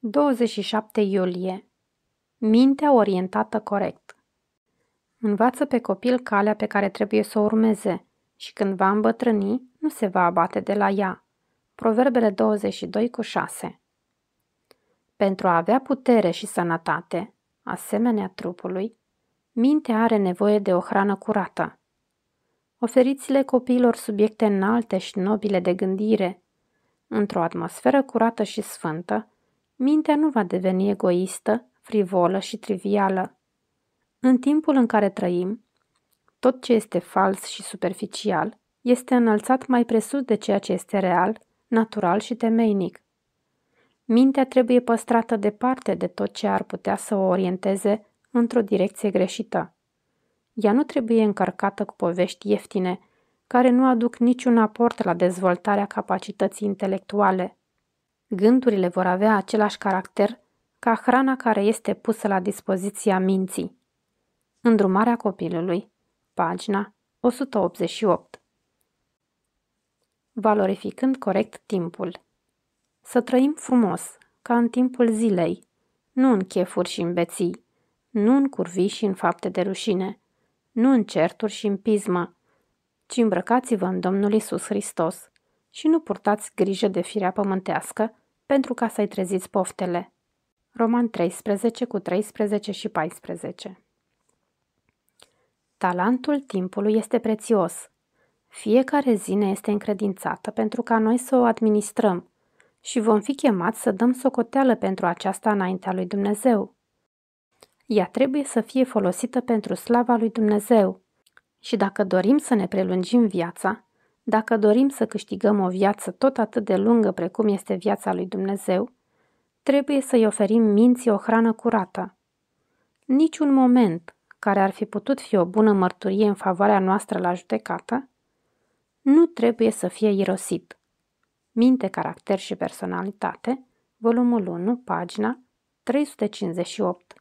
27 iulie. Mintea orientată corect. Învață pe copil calea pe care trebuie să o urmeze și când va îmbătrâni, nu se va abate de la ea. Proverbele 22 cu 6 Pentru a avea putere și sănătate, asemenea trupului, mintea are nevoie de o hrană curată. Oferiți-le copiilor subiecte înalte și nobile de gândire. Într-o atmosferă curată și sfântă, mintea nu va deveni egoistă, frivolă și trivială. În timpul în care trăim, tot ce este fals și superficial este înălțat mai presus de ceea ce este real, natural și temeinic. Mintea trebuie păstrată departe de tot ce ar putea să o orienteze într-o direcție greșită. Ea nu trebuie încărcată cu povești ieftine, care nu aduc niciun aport la dezvoltarea capacității intelectuale. Gândurile vor avea același caracter ca hrana care este pusă la dispoziția minții. Îndrumarea copilului, pagina 188 Valorificând corect timpul Să trăim frumos, ca în timpul zilei, nu în chefuri și în beții, nu în curvii și în fapte de rușine, nu în certuri și în pismă, ci îmbrăcați-vă în Domnul Isus Hristos și nu purtați grijă de firea pământească, pentru ca să-i treziți poftele. Roman 13 cu 13 și 14 Talentul timpului este prețios. Fiecare zi ne este încredințată pentru ca noi să o administrăm și vom fi chemați să dăm socoteală pentru aceasta înaintea lui Dumnezeu. Ea trebuie să fie folosită pentru slava lui Dumnezeu. Și dacă dorim să ne prelungim viața, dacă dorim să câștigăm o viață tot atât de lungă precum este viața lui Dumnezeu, trebuie să-i oferim minții o hrană curată. Niciun moment care ar fi putut fi o bună mărturie în favoarea noastră la judecată, nu trebuie să fie irosit. Minte, caracter și personalitate, volumul 1, pagina 358.